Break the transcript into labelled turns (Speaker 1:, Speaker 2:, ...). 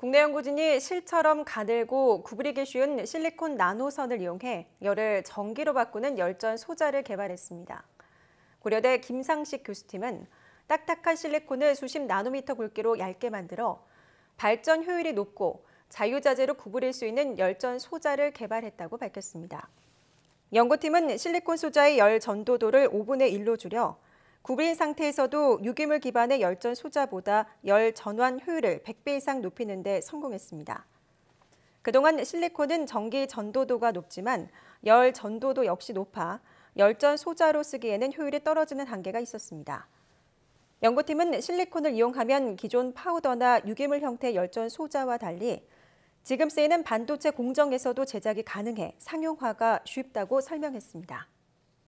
Speaker 1: 국내 연구진이 실처럼 가늘고 구부리기 쉬운 실리콘 나노선을 이용해 열을 전기로 바꾸는 열전 소자를 개발했습니다. 고려대 김상식 교수팀은 딱딱한 실리콘을 수십 나노미터 굵기로 얇게 만들어 발전 효율이 높고 자유자재로 구부릴 수 있는 열전 소자를 개발했다고 밝혔습니다. 연구팀은 실리콘 소자의 열 전도도를 5분의 1로 줄여 구부린 상태에서도 유기물 기반의 열전 소자보다 열 전환 효율을 100배 이상 높이는 데 성공했습니다. 그동안 실리콘은 전기 전도도가 높지만 열 전도도 역시 높아 열전 소자로 쓰기에는 효율이 떨어지는 한계가 있었습니다. 연구팀은 실리콘을 이용하면 기존 파우더나 유기물 형태 열전 소자와 달리 지금 쓰이는 반도체 공정에서도 제작이 가능해 상용화가 쉽다고 설명했습니다.